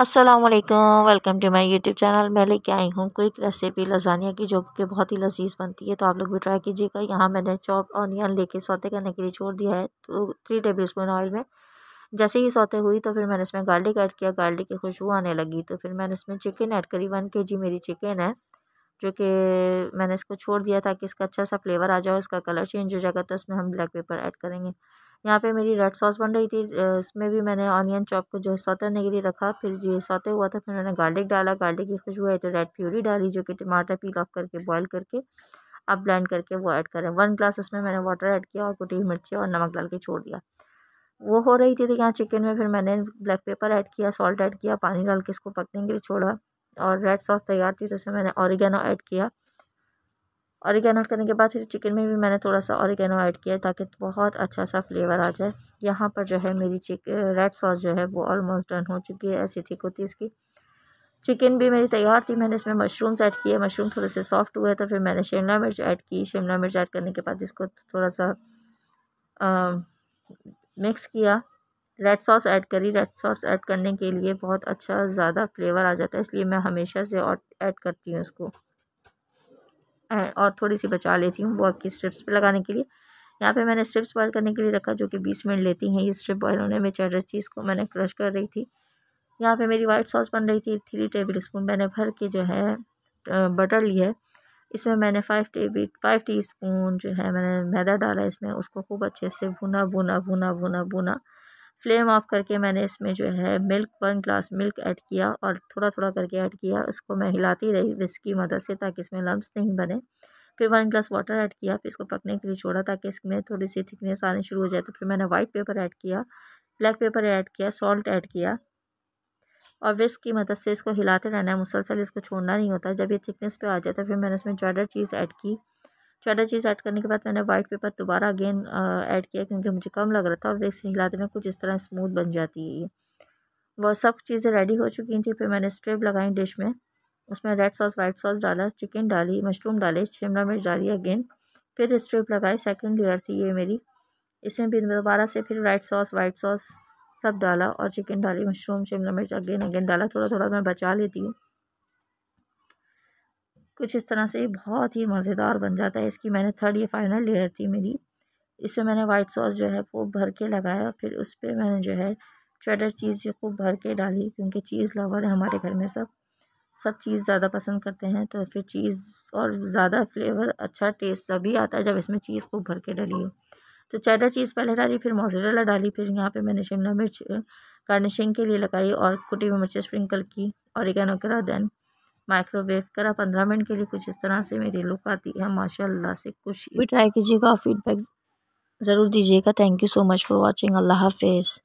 अस्सलाम वालेकुम welcome to my YouTube channel मैं लेके आई हूँ क्विक रेसिपी लजानिया की जो कि बहुत ही लजीज बनती है तो आप लोग भी ट्राई कीजिएगा यहाँ मैंने चॉप ऑनियन लेके सौते करने के लिए छोड़ दिया है तो थ्री टेबल स्पून ऑयल में जैसे ही सौते हुई तो फिर मैंने इसमें गार्लिक ऐड किया गार्लिक की खुशबू आने लगी तो फिर मैंने इसमें चिकन ऐड करी वन के जी मेरी चिकन है जो कि मैंने इसको छोड़ दिया ताकि इसका अच्छा सा फ्लेवर आ जाए उसका कलर चेंज हो जाएगा तो उसमें हम ब्लैक पेपर ऐड करेंगे यहाँ पे मेरी रेड सॉस बन रही थी इसमें भी मैंने ऑनियन चॉप को जो है सौतरने के लिए रखा फिर ये सौते हुआ था फिर मैंने गार्लिक डाला गार्लिक की खुशबू है तो रेड प्यूरी डाली जो कि टमाटर पील ऑफ करके बॉयल करके अब ब्लेंड करके वो ऐड करें वन ग्लास उसमें मैंने वाटर ऐड किया और कुटी मिर्ची और नमक डाल के छोड़ दिया वो हो रही थी तो यहाँ चिकन में फिर मैंने ब्लैक पेपर ऐड किया सॉल्ट ऐड किया पानी डाल के इसको पकने के लिए छोड़ा और रेड सॉस तैयार थी तो उसमें मैंने ऑरिगेनो ऐड किया ऑरिगेनो ऐड करने के बाद फिर चिकन में भी मैंने थोड़ा सा ऑरिगेनो ऐड किया ताकि बहुत अच्छा सा फ्लेवर आ जाए यहाँ पर जो है मेरी चिक रेड सॉस जो है वो ऑलमोस्ट डन हो चुकी है ऐसी थी होती इसकी चिकन भी मेरी तैयार थी मैंने इसमें मशरूम्स ऐड किए मशरूम थोड़े से सॉफ्ट हुए तो फिर मैंने शिमला मिर्च ऐड की शिमला मिर्च ऐड करने के बाद इसको थोड़ा सा मिक्स किया रेड सॉस ऐड करी रेड सॉस ऐड करने के लिए बहुत अच्छा ज़्यादा फ्लेवर आ जाता है इसलिए मैं हमेशा से ऐड करती हूँ इसको और थोड़ी सी बचा लेती हूँ वॉक की स्ट्रिप्स पे लगाने के लिए यहाँ पे मैंने स्ट्रिप्स बॉयल करने के लिए रखा जो कि बीस मिनट लेती हैं ये स्ट्रिप बॉयल होने में चैडर चीज़ को मैंने क्रश कर रही थी यहाँ पे मेरी वाइट सॉस बन रही थी थ्री टेबल स्पून मैंने भर के जो है बटर लिया है इसमें मैंने five table five teaspoon जो है मैंने मैदा डाला इसमें उसको खूब अच्छे से भुना भुना भुना भुना भुना फ्लेम ऑफ करके मैंने इसमें जो है milk one glass milk add किया और थोड़ा थोड़ा करके ऐड किया उसको मैं हिलाती रही विस्क की मदद से ताकि इसमें लम्ब नहीं बने फिर वन ग्लास वाटर ऐड किया फिर इसको पकने के लिए छोड़ा ताकि इसमें थोड़ी सी थिकनेस आनी शुरू हो जाए तो फिर मैंने वाइट पेपर ऐड किया ब्लैक पेपर ऐड किया सॉल्ट ऐड किया और विस्क की मदद से इसको हिलाते रहना है मुसलसल इसको छोड़ना नहीं होता जब ये थिकनेस पे आ जाता तो फिर मैंने उसमें जॉर्डर चीज़ ऐड की चौदह चीज़ ऐड करने के बाद मैंने वाइट पेपर दोबारा अगेन ऐड किया क्योंकि मुझे कम लग रहा था और इसे हिलाते में कुछ इस तरह स्मूथ बन जाती है ये वह सब चीज़ें रेडी हो चुकी थी फिर मैंने स्ट्रिप लगाई डिश में उसमें रेड सॉस वाइट सॉस डाला चिकन डाली मशरूम डाले शिमला मिर्च डाली अगेन फिर स्ट्रिप लगाई सेकेंड लेयर थी ये मेरी इसमें भी दोबारा से फिर रेड सॉस वाइट सॉस सब डाला और चिकन डाली मशरूम शिमला मिर्च अगेन अगेन डाला थोड़ा थोड़ा मैं बचा लेती हूँ कुछ इस तरह से बहुत ही मज़ेदार बन जाता है इसकी मैंने थर्ड ये फाइनल लेयर थी मेरी इसमें मैंने वाइट सॉस जो है वो भर के लगाया फिर उस पर मैंने जो है चेडर चीज़ को भर के डाली क्योंकि चीज़ लवर है हमारे घर में सब सब चीज़ ज़्यादा पसंद करते हैं तो फिर चीज़ और ज़्यादा फ्लेवर अच्छा टेस्ट तभी आता है जब इसमें चीज़ को भर के डली हो तो चेडर चीज़ पहले डाली फिर मोजरेला डाली फिर यहाँ पे मैंने शिमला मिर्च गार्निशिंग uh, के लिए लगाई और कुटी हुई मिर्च स्प्रिंकल की और एक देन माइक्रोवेव करा पंद्रह मिनट के लिए कुछ इस तरह से मेरी लुक आती है माशाल्लाह से कुछ भी ट्राई कीजिएगा फीडबैक ज़रूर दीजिएगा thank you so much for watching अल्लाह हाफिज़